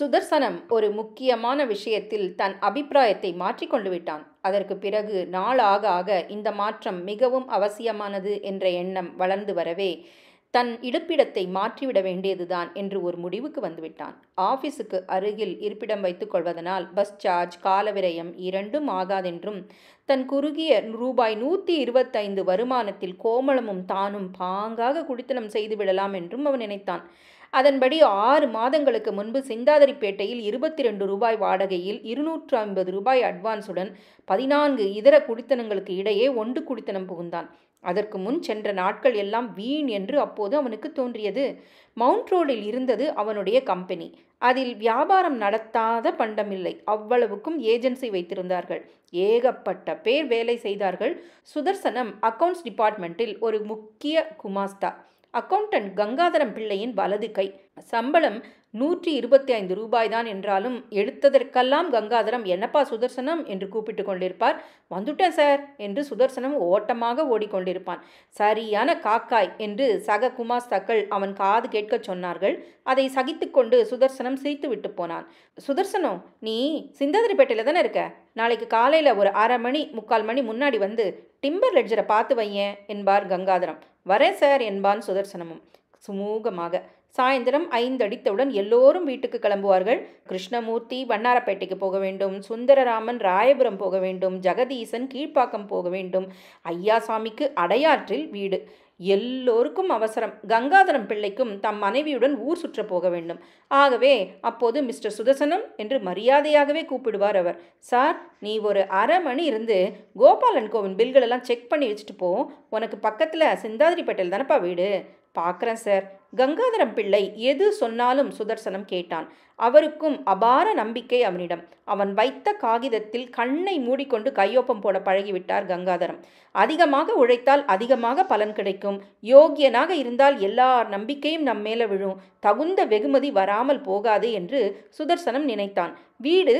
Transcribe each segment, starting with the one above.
சுதர்சனம் ஒரு முக்கியமான விஷயத்தில் தன் அபிப்பிராயத்தை மாற்றிக்கொண்டு விட்டான் அதற்கு பிறகு நாள் ஆக ஆக இந்த மாற்றம் மிகவும் அவசியமானது என்ற எண்ணம் வளர்ந்து வரவே தன் இடுப்பிடத்தை மாற்றிவிட வேண்டியதுதான் என்று ஒரு முடிவுக்கு வந்துவிட்டான் ஆஃபீஸுக்கு அருகில் இருப்பிடம் வைத்துக் கொள்வதனால் பஸ் சார்ஜ் காலவிரயம் இரண்டும் ஆகாதென்றும் தன் குறுகிய ரூபாய் நூற்றி இருபத்தைந்து வருமானத்தில் கோமளமும் தானும் பாங்காக குடித்தனம் செய்து விடலாம் என்றும் அவன் நினைத்தான் அதன்படி ஆறு மாதங்களுக்கு முன்பு சிந்தாதிரிப்பேட்டையில் இருபத்தி ரெண்டு ரூபாய் வாடகையில் இருநூற்று ஐம்பது ரூபாய் அட்வான்ஸுடன் பதினான்கு இதர குடித்தனங்களுக்கு இடையே ஒன்று குடித்தனம் புகுந்தான் அதற்கு முன் சென்ற நாட்கள் எல்லாம் வீண் என்று அப்போது அவனுக்கு தோன்றியது மவுண்ட் ரோடில் இருந்தது அவனுடைய கம்பெனி அதில் வியாபாரம் நடத்தாத பண்டமில்லை அவ்வளவுக்கும் ஏஜென்சி வைத்திருந்தார்கள் ஏகப்பட்ட பேர் வேலை செய்தார்கள் சுதர்சனம் அக்கவுண்ட்ஸ் டிபார்ட்மெண்ட்டில் ஒரு முக்கிய குமாஸ்தா அக்கவுண்டன்ட் கங்காதரம் பிள்ளையின் வலது கை சம்பளம் நூற்றி இருபத்தி ஐந்து ரூபாய்தான் என்றாலும் எடுத்ததற்கெல்லாம் கங்காதரம் என்னப்பா சுதர்சனம் என்று கூப்பிட்டு கொண்டிருப்பார் வந்துட்டேன் சார் என்று சுதர்சனம் ஓட்டமாக ஓடிக்கொண்டிருப்பான் சரியான காக்காய் என்று சக குமாஸ்தாக்கள் அவன் காது கேட்க சொன்னார்கள் அதை சகித்து கொண்டு சுதர்சனம் சிரித்து விட்டு போனான் சுதர்சனம் நீ சிந்தாதிரிப்பேட்டையில் தானே இருக்க நாளைக்கு காலையில் ஒரு அரை மணி முக்கால் மணி முன்னாடி வந்து டிம்பர் லெட்ஜரை பார்த்து வையேன் என்பார் கங்காதரம் வரேன் சார் என்பான் சுதர்சனமும் சுமூகமாக சாயந்தரம் அடித்தவுடன் எல்லோரும் வீட்டுக்கு கிளம்புவார்கள் கிருஷ்ணமூர்த்தி வண்ணாரப்பேட்டைக்கு போக வேண்டும் சுந்தரராமன் ராயபுரம் போக வேண்டும் ஜெகதீசன் கீழ்ப்பாக்கம் போக வேண்டும் ஐயாசாமிக்கு அடையாற்றில் வீடு எல்லோருக்கும் அவசரம் கங்காதரம் பிள்ளைக்கும் தம் மனைவியுடன் ஊர் சுற்ற போக வேண்டும் ஆகவே அப்போது மிஸ்டர் சுதர்சனம் என்று மரியாதையாகவே கூப்பிடுவார் அவர் சார் நீ ஒரு அரை மணி இருந்து கோபாலன் கோவின் பில்களெல்லாம் செக் பண்ணி வச்சுட்டு போ உனக்கு பக்கத்தில் சிந்தாதிரிப்பேட்டையில் தானப்பா வீடு பார்க்குறேன் சார் கங்காதரம் பிள்ளை எது சொன்னாலும் சுதர்சனம் கேட்டான் அவருக்கும் அபார நம்பிக்கை அவனிடம் அவன் வைத்த காகிதத்தில் கண்ணை மூடிக்கொண்டு கையொப்பம் போட பழகிவிட்டார் கங்காதரம் அதிகமாக உழைத்தால் அதிகமாக பலன் கிடைக்கும் யோகியனாக இருந்தால் எல்லா நம்பிக்கையும் நம் மேலே விழும் தகுந்த வெகுமதி வராமல் போகாது என்று சுதர்சனம் நினைத்தான் வீடு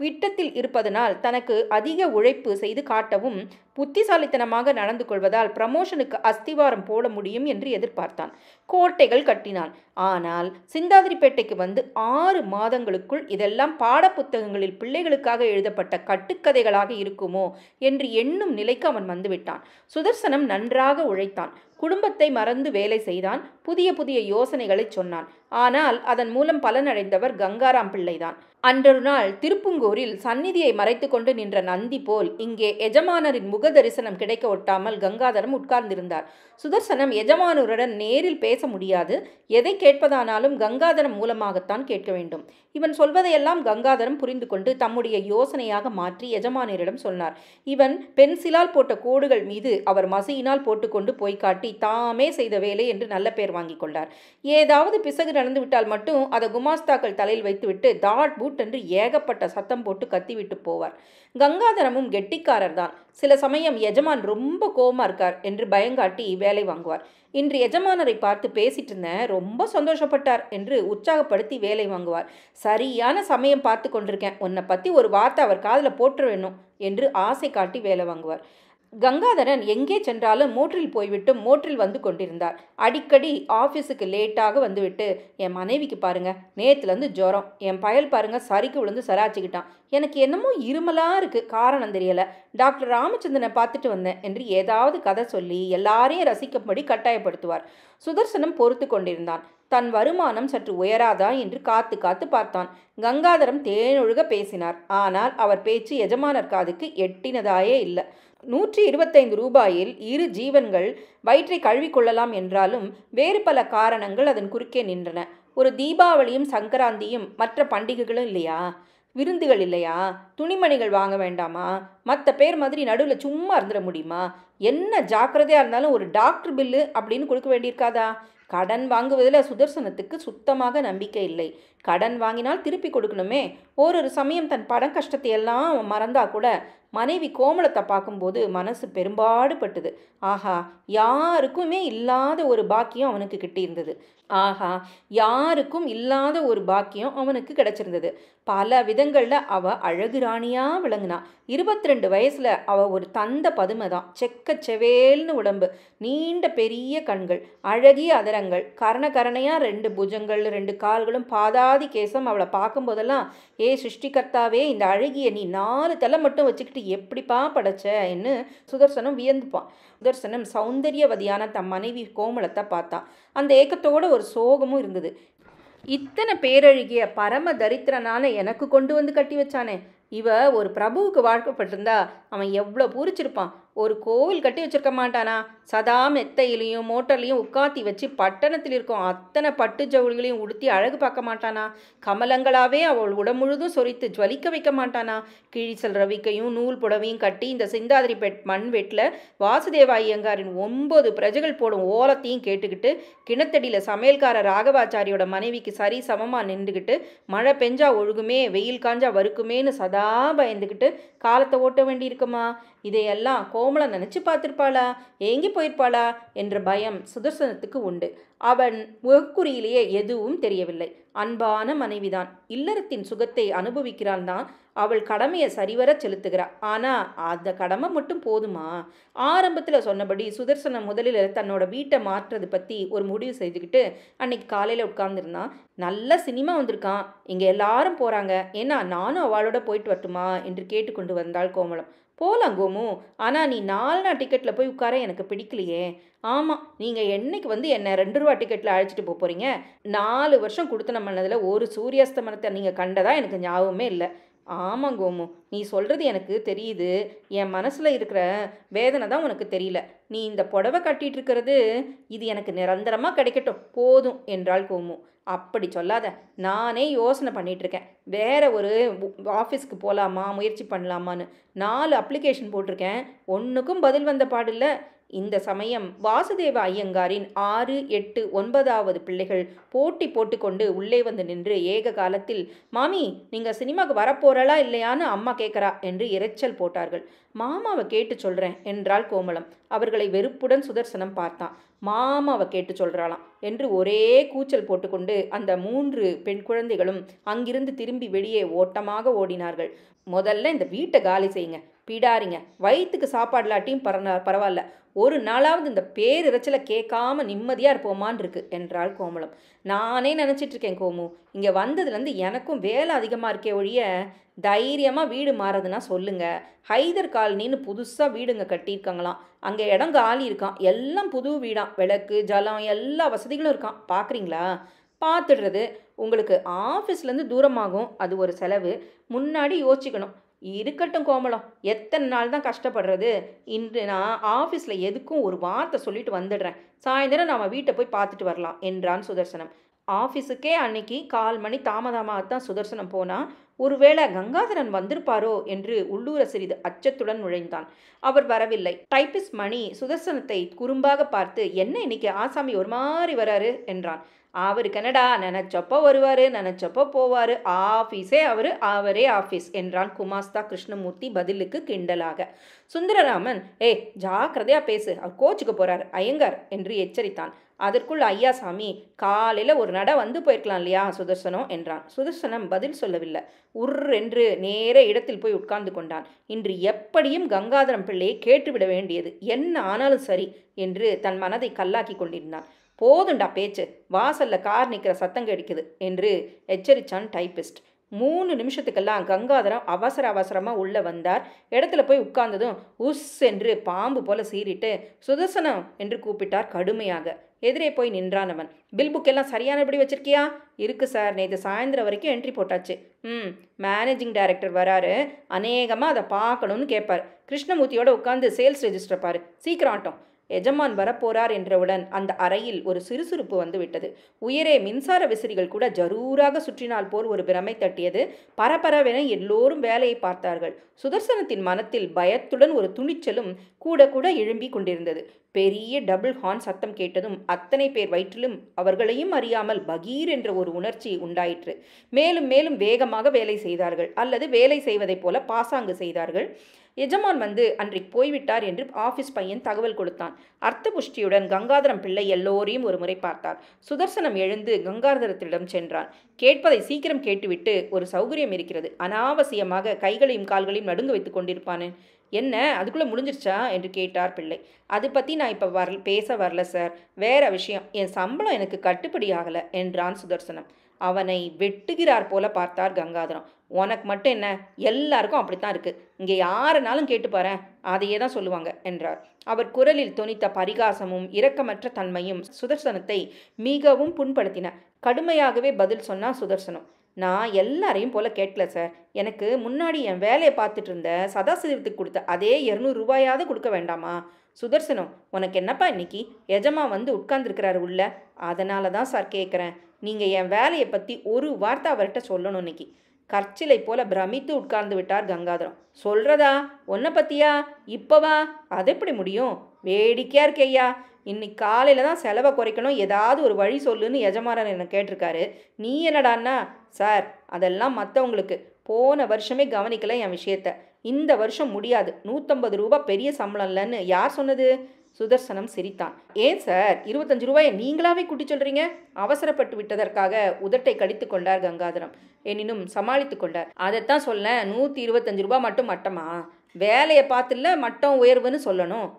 பிட்டத்தில் இருப்பதனால் தனக்கு அதிக உழைப்பு செய்து காட்டவும் புத்திசாலித்தனமாக நடந்து கொள்வதால் பிரமோஷனுக்கு அஸ்திவாரம் போட முடியும் என்று எதிர்பார்த்தான் கோட்டைகள் கட்டினான் ஆனால் சிந்தாதிரிப்பேட்டைக்கு வந்து ஆறு மாதங்களுக்குள் இதெல்லாம் பாடப்புத்தகங்களில் பிள்ளைகளுக்காக எழுதப்பட்ட கட்டுக்கதைகளாக இருக்குமோ என்று எண்ணும் நிலைக்கு அவன் வந்துவிட்டான் சுதர்சனம் நன்றாக உழைத்தான் குடும்பத்தை மறந்து வேலை செய்தான் புதிய புதிய யோசனைகளை சொன்னான் ஆனால் அதன் மூலம் பலனடைந்தவர் கங்காராம் பிள்ளைதான் அன்றொரு நாள் திருப்புங்கூரில் சந்நிதியை மறைத்து கொண்டு நின்ற நந்தி போல் இங்கே எஜமானரின் முக தரிசனம் கிடைக்க ஒட்டாமல் கங்காதரம் உட்கார்ந்திருந்தார் சுதர்சனம் எஜமானருடன் நேரில் பேச முடியாது எதை கேட்பதானாலும் கங்காதரம் மூலமாகத்தான் கேட்க வேண்டும் இவன் சொல்வதையெல்லாம் கங்காதரம் புரிந்து கொண்டு தம்முடைய யோசனையாக மாற்றி எஜமானரிடம் சொன்னார் இவன் பென்சிலால் போட்ட கோடுகள் மீது அவர் மசியினால் போட்டுக்கொண்டு போய் காட்டி காட்டி தாமே செய்த வேலை என்று நல்ல பேர் வாங்கி கொண்டார் ஏதாவது பிசகு நடந்து விட்டால் மட்டும் அதை குமாஸ்தாக்கள் தலையில் வைத்துவிட்டு தாட் பூட் என்று ஏகப்பட்ட சத்தம் போட்டு கத்திவிட்டு போவார் கங்காதரமும் கெட்டிக்காரர் தான் சில சமயம் எஜமான் ரொம்ப கோபமாக இருக்கார் என்று பயங்காட்டி வேலை வாங்குவார் இன்று எஜமானரை பார்த்து பேசிட்டு இருந்தேன் ரொம்ப சந்தோஷப்பட்டார் என்று உற்சாகப்படுத்தி வேலை வாங்குவார் சரியான சமயம் பார்த்து கொண்டிருக்கேன் உன்னை பற்றி ஒரு வார்த்தை அவர் காதில் போட்டுற வேணும் என்று ஆசை காட்டி வேலை வாங்குவார் கங்காதரன் எங்கே சென்றாலும் மோட்டரில் போய்விட்டு மோட்டரில் வந்து கொண்டிருந்தார் அடிக்கடி ஆஃபீஸுக்கு லேட்டாக வந்துவிட்டு என் மனைவிக்கு பாருங்க நேற்றுலேருந்து ஜுரம் என் பயல் பாருங்க சரிக்கு விழுந்து சராச்சிக்கிட்டான் எனக்கு என்னமோ இருமலாக இருக்குது காரணம் தெரியலை டாக்டர் ராமச்சந்திரனை பார்த்துட்டு வந்தேன் என்று ஏதாவது கதை சொல்லி எல்லாரையும் ரசிக்கும்படி கட்டாயப்படுத்துவார் சுதர்சனம் பொறுத்து கொண்டிருந்தான் தன் வருமானம் சற்று உயராதா என்று காத்து காத்து பார்த்தான் கங்காதரம் தேனொழுக பேசினார் ஆனால் அவர் பேச்சு எஜமானர் காதுக்கு எட்டினதாயே இல்லை நூற்றி இருபத்தைந்து ரூபாயில் இரு ஜீவன்கள் வயிற்றை கழுவிக்கொள்ளலாம் என்றாலும் வேறு பல காரணங்கள் அதன் குறுக்கே நின்றன ஒரு தீபாவளியும் சங்கராந்தியும் மற்ற பண்டிகைகளும் இல்லையா விருந்துகள் இல்லையா துணிமணிகள் வாங்க வேண்டாமா மற்ற பேர் மாதிரி நடுவில் சும்மா இருந்துட முடியுமா என்ன ஜாக்கிரதையாக இருந்தாலும் ஒரு டாக்டர் பில்லு அப்படின்னு கொடுக்க வேண்டியிருக்காதா கடன் வாங்குவதில் சுதர்சனத்துக்கு சுத்தமாக நம்பிக்கை இல்லை கடன் வாங்கினால் திருப்பி கொடுக்கணுமே ஒரு ஒரு சமயம் தன் படம் கஷ்டத்தை எல்லாம் மறந்தா கூட மனைவி கோமலத்தை பார்க்கும்போது மனசு பெரும்பாடுபட்டது ஆஹா யாருக்குமே இல்லாத ஒரு பாக்கியம் அவனுக்கு கிட்டியிருந்தது ஆஹா யாருக்கும் இல்லாத ஒரு பாக்கியம் அவனுக்கு கிடச்சிருந்தது பல விதங்களில் அவள் அழகு ராணியாக விளங்கினா இருபத்தி ரெண்டு வயசில் அவள் ஒரு தந்த பதுமை தான் செக்க செவேல்னு உடம்பு நீண்ட பெரிய கண்கள் அழகிய அதரங்கள் கரண கரணையாக ரெண்டு புஜங்கள் ரெண்டு கால்களும் பாதாதி கேசம் அவளை பார்க்கும்போதெல்லாம் ஏ சிருஷ்டிகர்த்தாவே இந்த அழகிய நீ நாலு தலை மட்டும் வச்சுக்கிட்டு எப்படிப்பா படைச்சன்னு சுதர்சனம் வியந்துப்பான் சுதர்சனம் சௌந்தரியவதியான தம் மனைவி கோமலத்தை பார்த்தா அந்த ஏக்கத்தோட ஒரு சோகமும் இருந்தது இத்தனை பேரழுகிய பரம தரித்திரனான எனக்கு கொண்டு வந்து கட்டி வச்சானே இவ ஒரு பிரபுவுக்கு வாழ்க்கப்பட்டிருந்தா அவன் எவ்வளோ பூரிச்சிருப்பான் ஒரு கோவில் கட்டி வச்சுருக்க மாட்டானா சதா மெத்தையிலையும் மோட்டர்லையும் உட்காத்தி வச்சு பட்டணத்தில் இருக்கும் அத்தனை பட்டு ஜவுளிகளையும் உடுத்தி அழகு பார்க்க மாட்டானா கமலங்களாவே அவள் முழுதும் சொரித்து ஜுவலிக்க வைக்க மாட்டானா கிழிசல் ரவிக்கையும் நூல் புடவையும் கட்டி இந்த சிந்தாதிரி பெட் மண் வெட்டில் வாசுதேவ ஐயங்காரின் ஒம்பது பிரஜைகள் போடும் ஓலத்தையும் கேட்டுக்கிட்டு கிணத்தடியில் சமையல்கார ராகவாச்சாரியோட மனைவிக்கு சரி சமமாக நின்றுக்கிட்டு மழை பெஞ்சா ஒழுகுமே வெயில் காஞ்சா வறுக்குமேனு சதா பயந்துக்கிட்டு காலத்தை ஓட்ட வேண்டியிருக்குமா இதையெல்லாம் கோமலா நினச்சி பார்த்துருப்பாளா ஏங்கி போயிருப்பாளா என்ற பயம் சுதர்சனத்துக்கு உண்டு அவன் முகக்குறியிலேயே எதுவும் தெரியவில்லை அன்பான மனைவிதான் இல்லறத்தின் சுகத்தை அனுபவிக்கிறான் தான் அவள் கடமையை சரிவர செலுத்துகிறா ஆனால் அந்த கடமை மட்டும் போதுமா ஆரம்பத்தில் சொன்னபடி சுதர்சனம் முதலில் தன்னோட வீட்டை மாற்றுறது பற்றி ஒரு முடிவு செய்துக்கிட்டு அன்னைக்கு காலையில் உட்கார்ந்துருந்தான் நல்ல சினிமா வந்திருக்கான் இங்கே எல்லாரும் போகிறாங்க ஏன்னா நானும் அவளோட போயிட்டு வரட்டுமா என்று கேட்டுக்கொண்டு வந்தாள் கோமலம் போகலாம் கோமு ஆனால் நீ நாலு நாள் டிக்கெட்டில் போய் உட்கார எனக்கு பிடிக்கலையே ஆமாம் நீங்கள் என்றைக்கு வந்து என்னை ரெண்டு ரூபா டிக்கெட்டில் அழைச்சிட்டு போக போகிறீங்க நாலு வருஷம் கொடுத்த நம்ம அதில் ஒரு சூரியாஸ்தமனத்தை நீங்கள் கண்டதாக எனக்கு ஞாபகமே இல்லை ஆமாம் கோமு நீ சொல்கிறது எனக்கு தெரியுது என் மனசில் இருக்கிற வேதனை தான் உனக்கு தெரியல நீ இந்த புடவை கட்டிகிட்டு இருக்கிறது இது எனக்கு நிரந்தரமாக கிடைக்கட்டும் போதும் என்றாள் கோமு அப்படி சொல்லாத நானே யோசனை பண்ணிகிட்ருக்கேன் வேறு ஒரு ஆஃபீஸ்க்கு போகலாமா முயற்சி பண்ணலாமான்னு நாலு அப்ளிகேஷன் போட்டிருக்கேன் ஒன்றுக்கும் பதில் வந்த பாடில்லை இந்த சமயம் வாசுதேவ ஐயங்காரின் ஆறு எட்டு ஒன்பதாவது பிள்ளைகள் போட்டி போட்டுக்கொண்டு உள்ளே வந்து நின்று ஏக காலத்தில் மாமி நீங்கள் சினிமாவுக்கு வரப்போறலா இல்லையான்னு அம்மா கேட்குறா என்று இரைச்சல் போட்டார்கள் மாமாவை கேட்டு சொல்கிறேன் என்றாள் கோமலம் அவர்களை வெறுப்புடன் சுதர்சனம் பார்த்தான் மாமாவை கேட்டு சொல்கிறாளாம் என்று ஒரே கூச்சல் போட்டுக்கொண்டு அந்த மூன்று பெண் குழந்தைகளும் அங்கிருந்து திரும்பி வெளியே ஓட்டமாக ஓடினார்கள் முதல்ல இந்த வீட்டை காலி செய்யுங்க பிடாரிங்க வயிற்றுக்கு சாப்பாடு இல்லாட்டியும் பரவ பரவாயில்ல ஒரு நாளாவது இந்த பேரிரைச்சலை கேட்காம நிம்மதியாக இருப்போமான் இருக்கு என்றாள் கோமலம் நானே நினச்சிட்டு இருக்கேன் கோமு இங்கே வந்ததுலேருந்து எனக்கும் வேலை அதிகமாக இருக்கே ஒழிய தைரியமாக வீடு மாறதுன்னா சொல்லுங்கள் ஹைதர் காலனின்னு புதுசாக வீடுங்க கட்டியிருக்காங்களாம் அங்கே இடம் காலி இருக்கான் எல்லாம் புது வீடாம் விளக்கு ஜலம் எல்லா வசதிகளும் இருக்கான் பார்க்குறீங்களா பார்த்துடுறது உங்களுக்கு ஆஃபீஸ்லேருந்து தூரமாகும் அது ஒரு செலவு முன்னாடி யோசிக்கணும் இருக்கட்டும் கோமலம் எத்தனை நாள் தான் கஷ்டப்படுறது இன்று நான் ஆஃபீஸில் எதுக்கும் ஒரு வார்த்தை சொல்லிட்டு வந்துடுறேன் சாயந்தரம் நம்ம வீட்டை போய் பார்த்துட்டு வரலாம் என்றான் சுதர்சனம் ஆஃபீஸுக்கே அன்னைக்கு கால் மணி தாமதமாகத்தான் சுதர்சனம் போனால் ஒருவேளை கங்காதரன் வந்திருப்பாரோ என்று உள்ளூர சிறிது அச்சத்துடன் நுழைந்தான் அவர் வரவில்லை டைப்பிஸ் மணி சுதர்சனத்தை குறும்பாக பார்த்து என்ன இன்னைக்கு ஆசாமி ஒரு மாதிரி வராரு என்றான் அவர் கனடா நினச்சப்போ வருவார் நினச்சப்போ போவார் ஆஃபீஸே அவர் அவரே ஆஃபீஸ் என்றான் குமாஸ்தா கிருஷ்ணமூர்த்தி பதிலுக்கு கிண்டலாக சுந்தரராமன் ஏ ஜாக்கிரதையா பேசு அவர் கோச்சுக்கு போகிறார் ஐயங்கார் என்று எச்சரித்தான் அதற்குள் ஐயாசாமி காலையில் ஒரு நட வந்து போயிருக்கலாம் இல்லையா சுதர்சனம் என்றான் சுதர்சனம் பதில் சொல்லவில்லை உர் என்று நேர இடத்தில் போய் உட்கார்ந்து கொண்டான் இன்று எப்படியும் கங்காதரம் பிள்ளையை கேட்டுவிட வேண்டியது என்ன ஆனாலும் சரி என்று தன் மனதை கல்லாக்கி கொண்டிருந்தான் போதுண்டா பேச்சு வாசலில் கார் நிற்கிற சத்தம் கிடைக்குது என்று எச்சரித்தான் டைப்பிஸ்ட் மூணு நிமிஷத்துக்கெல்லாம் கங்காதரம் அவசர அவசரமாக உள்ளே வந்தார் இடத்துல போய் உட்கார்ந்ததும் உஸ் என்று பாம்பு போல சீறிட்டு சுதர்சனம் என்று கூப்பிட்டார் கடுமையாக எதிரே போய் நின்றான் அவன் பில் புக்கெல்லாம் சரியானபடி வச்சிருக்கியா இருக்கு சார் நேற்று சாயந்தரம் வரைக்கும் என்ட்ரி போட்டாச்சு ம் மேனேஜிங் டைரக்டர் வராரு அநேகமாக அதை பார்க்கணும்னு கேட்பார் கிருஷ்ணமூர்த்தியோட உட்காந்து சேல்ஸ் ரெஜிஸ்டர் பாரு சீக்கிரம் ஆட்டோம் எஜமான் வரப்போறார் என்றவுடன் அந்த அறையில் ஒரு சுறுசுறுப்பு வந்துவிட்டது உயரே மின்சார விசிறிகள் கூட ஜரூராக சுற்றினால் போல் ஒரு பிரமை தட்டியது பரபரவென எல்லோரும் வேலையை பார்த்தார்கள் சுதர்சனத்தின் மனத்தில் பயத்துடன் ஒரு துணிச்சலும் கூட கூட எழும்பி கொண்டிருந்தது பெரிய டபுள் ஹார்ன் சத்தம் கேட்டதும் அத்தனை பேர் வயிற்றிலும் அவர்களையும் அறியாமல் பகீர் என்ற ஒரு உணர்ச்சி உண்டாயிற்று மேலும் மேலும் வேகமாக வேலை செய்தார்கள் அல்லது வேலை செய்வதைப் போல பாசாங்கு செய்தார்கள் எஜமான் வந்து அன்றைக்கு போய்விட்டார் என்று ஆஃபீஸ் பையன் தகவல் கொடுத்தான் அர்த்த புஷ்டியுடன் கங்காதரம் பிள்ளை எல்லோரையும் ஒரு முறை பார்த்தார் சுதர்சனம் எழுந்து கங்காதரத்திடம் சென்றான் கேட்பதை சீக்கிரம் கேட்டுவிட்டு ஒரு சௌகரியம் இருக்கிறது அனாவசியமாக கைகளையும் கால்களையும் நடுங்க வைத்துக் கொண்டிருப்பானேன் என்ன அதுக்குள்ளே முடிஞ்சிருச்சா என்று கேட்டார் பிள்ளை அது பற்றி நான் இப்போ வர பேச வரல சார் வேற விஷயம் என் சம்பளம் எனக்கு கட்டுப்படி ஆகலை என்றான் சுதர்சனம் அவனை வெட்டுகிறார் போல பார்த்தார் கங்காதரம் உனக்கு மட்டும் என்ன எல்லாருக்கும் அப்படித்தான் இருக்குது இங்கே யாருனாலும் கேட்டுப்பாரேன் அதையே தான் சொல்லுவாங்க என்றார் அவர் குரலில் துணித்த பரிகாசமும் இரக்கமற்ற தன்மையும் சுதர்சனத்தை மிகவும் புண்படுத்தின கடுமையாகவே பதில் சொன்னான் சுதர்சனம் நான் எல்லாரையும் போல் கேட்கல சார் எனக்கு முன்னாடி என் வேலையை பார்த்துட்டு இருந்த சதாசிவத்துக்கு கொடுத்த அதே இரநூறுபாயாவது கொடுக்க வேண்டாமா சுதர்சனம் உனக்கு என்னப்பா இன்னைக்கு எஜமா வந்து உட்கார்ந்துருக்கிறாரு உள்ள அதனால தான் சார் கேட்குறேன் நீங்கள் என் வேலையை பற்றி ஒரு வார்த்தை அவர்கிட்ட சொல்லணும் இன்னைக்கு கற்சிலை போல பிரமித்து உட்கார்ந்து விட்டார் கங்காதரம் சொல்றதா உன்னை பத்தியா இப்பவா அது எப்படி முடியும் வேடிக்கையா இருக்கேயா இன்னைக்கு காலையில் தான் செலவை குறைக்கணும் ஏதாவது ஒரு வழி சொல்லுன்னு எஜமானர் என்னை கேட்டிருக்காரு நீ என்னடா சார் அதெல்லாம் மற்றவங்களுக்கு போன வருஷமே கவனிக்கல என் விஷயத்த இந்த வருஷம் முடியாது நூற்றம்பது ரூபா பெரிய சம்பளம் இல்லைன்னு யார் சொன்னது சுதர்சனம் சிரித்தான் ஏன் சார் இருபத்தஞ்சு ரூபாயை நீங்களாவே குட்டி சொல்றீங்க அவசரப்பட்டு விட்டதற்காக உதட்டை கடித்து கொண்டார் கங்காதரம் எனினும் சமாளித்து கொண்டார் அதைத்தான் சொல்ல நூற்றி இருபத்தஞ்சு ரூபாய் மட்டும் மட்டமா வேலையை பார்த்துல மட்டம் உயர்வுன்னு சொல்லணும்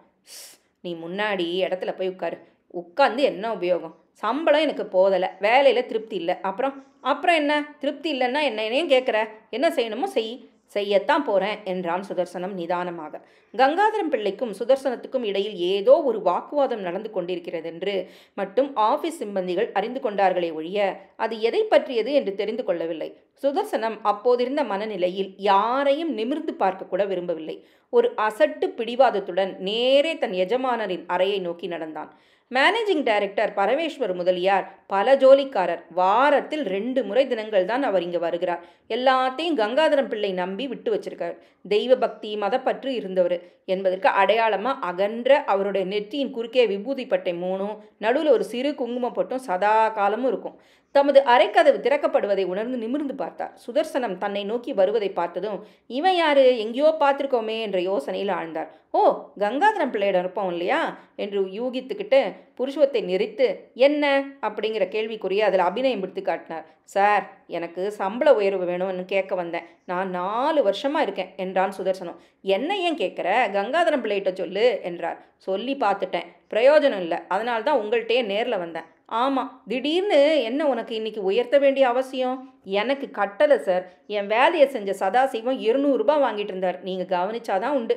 நீ முன்னாடி இடத்துல போய் உட்காரு உட்காந்து என்ன உபயோகம் சம்பளம் எனக்கு போதலை வேலையில் திருப்தி இல்லை அப்புறம் அப்புறம் என்ன திருப்தி இல்லைன்னா என்ன என்னையும் கேட்குற என்ன செய்யணுமோ செய் செய்யத்தான் போகிறேன் என்றான் சுதர்சனம் நிதானமாக கங்காதரம் பிள்ளைக்கும் சுதர்சனத்துக்கும் இடையில் ஏதோ ஒரு வாக்குவாதம் நடந்து கொண்டிருக்கிறது என்று மட்டும் ஆஃபீஸ் சிம்பந்திகள் அறிந்து கொண்டார்களே ஒழிய அது எதை பற்றியது என்று தெரிந்து கொள்ளவில்லை சுதர்சனம் அப்போதிருந்த மனநிலையில் யாரையும் நிமிர்ந்து பார்க்கக்கூட விரும்பவில்லை ஒரு அசட்டு பிடிவாதத்துடன் நேரே தன் எஜமானரின் அறையை நோக்கி நடந்தான் மேனேஜிங் டைரக்டர் பரமேஸ்வர் முதலியார் பல ஜோலிக்காரர் வாரத்தில் ரெண்டு முறை தினங்கள் தான் அவர் இங்கே வருகிறார் எல்லாத்தையும் கங்காதரம் பிள்ளை நம்பி விட்டு வச்சிருக்கார் தெய்வ பக்தி மதப்பற்று இருந்தவர் என்பதற்கு அடையாளமாக அகன்ற அவருடைய நெற்றியின் குறுக்கே விபூதி பட்டை மூணும் நடுவில் ஒரு சிறு குங்குமப்பட்டும் சதா காலமும் இருக்கும் தமது அரைக்கதவு திறக்கப்படுவதை உணர்ந்து நிமிர்ந்து பார்த்தார் சுதர்சனம் தன்னை நோக்கி வருவதை பார்த்ததும் இவன் யாரு எங்கேயோ பார்த்துருக்கோமே என்ற யோசனையில் ஆழ்ந்தார் ஓ கங்காதரம் பிள்ளையிடம் இருப்போம் இல்லையா என்று யூகித்துக்கிட்டு புருஷத்தை நெறித்து என்ன அப்படிங்கிற கேள்விக்குரிய அதில் அபிநயம் எடுத்து காட்டினார் சார் எனக்கு சம்பள உயர்வு வேணும்னு கேட்க வந்தேன் நான் நாலு வருஷமாக இருக்கேன் என்றான் சுதர்சனம் என்ன ஏன் கேட்குற கங்காதரம் பிள்ளைகிட்ட சொல்லு என்றார் சொல்லி பார்த்துட்டேன் பிரயோஜனம் இல்லை அதனால தான் உங்கள்கிட்டயே நேரில் வந்தேன் ஆமாம் திடீர்னு என்ன உனக்கு இன்றைக்கி உயர்த்த வேண்டிய அவசியம் எனக்கு கட்டலை சார் என் வேலையை செஞ்ச சதாசிவம் இருநூறுபா வாங்கிட்டு இருந்தார் நீங்கள் கவனிச்சாதான் உண்டு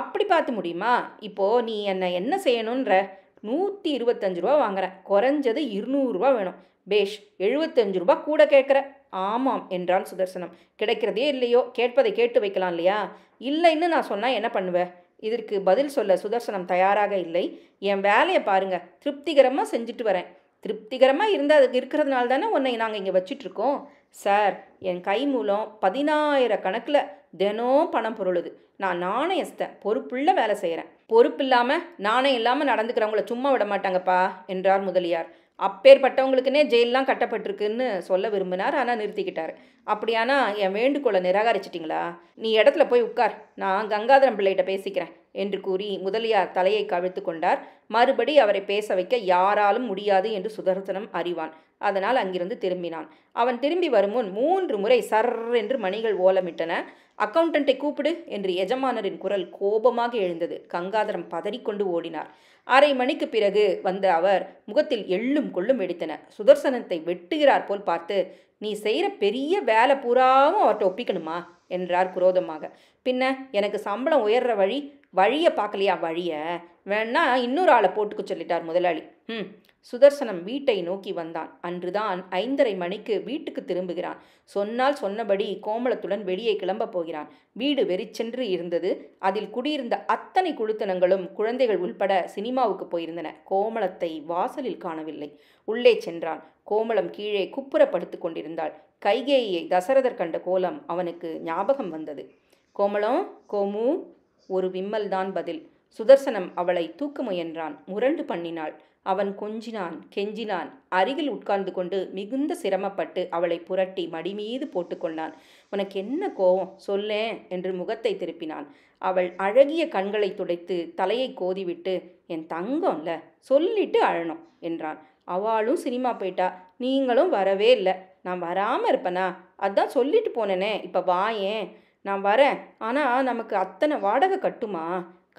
அப்படி பார்த்து முடியுமா இப்போது நீ என்னை என்ன செய்யணுன்ற நூற்றி இருபத்தஞ்சு ரூபா வாங்குறேன் குறைஞ்சது இருநூறுரூவா வேணும் பேஷ் எழுபத்தஞ்சு ரூபா கூட கேட்குற ஆமாம் என்றான் சுதர்சனம் கிடைக்கிறதே இல்லையோ கேட்பதை கேட்டு வைக்கலாம் இல்லையா இல்லைன்னு நான் சொன்னால் என்ன பண்ணுவேன் இதற்கு பதில் சொல்ல சுதர்சனம் தயாராக இல்லை என் வேலையை பாருங்கள் திருப்திகரமாக செஞ்சுட்டு வரேன் திருப்திகரமாக இருந்தால் அதுக்கு இருக்கிறதுனால தானே உன்னை நாங்கள் இங்கே வச்சிட்ருக்கோம் சார் என் கை மூலம் பதினாயிரக்கணக்கில் தினமும் பணம் பொருளுது நான் நாணயஸ்தன் பொறுப்புள்ள வேலை செய்கிறேன் பொறுப்பு இல்லாமல் நாணயம் இல்லாமல் நடந்துக்கிறவங்கள சும்மா விட மாட்டாங்கப்பா என்றார் முதலியார் அப்பேற்பட்டவங்களுக்குன்னே ஜெயிலெலாம் கட்டப்பட்டிருக்குன்னு சொல்ல விரும்பினார் ஆனால் நிறுத்திக்கிட்டார் அப்படியானா என் வேண்டுகோளை நிராகரிச்சிட்டிங்களா நீ இடத்துல போய் உட்கார் நான் கங்காதரம் பிள்ளைகிட்ட பேசிக்கிறேன் என்று கூறி முதலியார் தலையை கவிழ்த்து கொண்டார் மறுபடி அவரை பேச வைக்க யாராலும் முடியாது என்று சுதர்சனம் அறிவான் அதனால் அங்கிருந்து திரும்பினான் அவன் திரும்பி வரும் முன் மூன்று முறை சர் என்று மணிகள் ஓலமிட்டன அக்கவுண்டண்ட்டை கூப்பிடு என்று எஜமானரின் குரல் கோபமாக எழுந்தது கங்காதரம் பதறிக்கொண்டு ஓடினார் அரை மணிக்கு பிறகு வந்த அவர் முகத்தில் எள்ளும் கொள்ளும் வெடித்தன சுதர்சனத்தை வெட்டுகிறார் போல் பார்த்து நீ செய்கிற பெரிய வேலை பூராவும் அவர்கிட்ட ஒப்பிக்கணுமா என்றார் குரோதமாக பின்ன எனக்கு சம்பளம் உயர்ற வழி வழியை பார்க்கலையா வழியை வேணா இன்னொரு ஆளை போட்டுக்க சொல்லிட்டார் முதலாளி ம் சுதர்சனம் வீட்டை நோக்கி வந்தான் அன்றுதான் ஐந்தரை மணிக்கு வீட்டுக்கு திரும்புகிறான் சொன்னால் சொன்னபடி கோமலத்துடன் வெளியே கிளம்பப் போகிறான் வீடு வெறிச்சென்று இருந்தது அதில் குடியிருந்த அத்தனை குழுத்தனங்களும் குழந்தைகள் உள்பட சினிமாவுக்கு போயிருந்தன கோமளத்தை வாசலில் காணவில்லை உள்ளே சென்றான் கோமலம் கீழே குப்புற படுத்து கொண்டிருந்தாள் கைகேயை தசரதர் கண்ட கோலம் அவனுக்கு ஞாபகம் வந்தது கோமலம் கோமு ஒரு விம்மல் தான் பதில் சுதர்சனம் அவளை தூக்க முயன்றான் முரண்டு பண்ணினாள் அவன் கொஞ்சினான் கெஞ்சினான் அருகில் உட்கார்ந்து கொண்டு மிகுந்த சிரமப்பட்டு அவளை புரட்டி மடிமீது போட்டுக்கொண்டான் உனக்கு என்ன கோவம் சொல்லேன் என்று முகத்தை திருப்பினான் அவள் அழகிய கண்களை துடைத்து தலையை கோதிவிட்டு என் தங்கம்ல சொல்லிட்டு அழனும் என்றான் அவளும் சினிமா போயிட்டா நீங்களும் வரவே இல்லை நான் வராமல் இருப்பேனா அதான் சொல்லிட்டு போனேனே இப்போ வாயேன் நான் வரேன் ஆனால் நமக்கு அத்தனை வாடகை கட்டுமா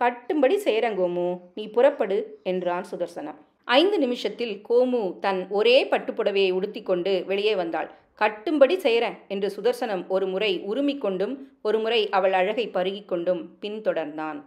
கட்டும்படி செய்கிறேன் கோமு நீ புறப்படு என்றான் சுதர்சனம் ஐந்து நிமிஷத்தில் கோமு தன் ஒரே பட்டுப்புடவையை உடுத்தி கொண்டு வெளியே வந்தாள் கட்டும்படி செய்கிறேன் என்று சுதர்சனம் ஒரு முறை உருமிக்கொண்டும் ஒரு முறை அவள் அழகை பருகிக்கொண்டும் பின்தொடர்ந்தான்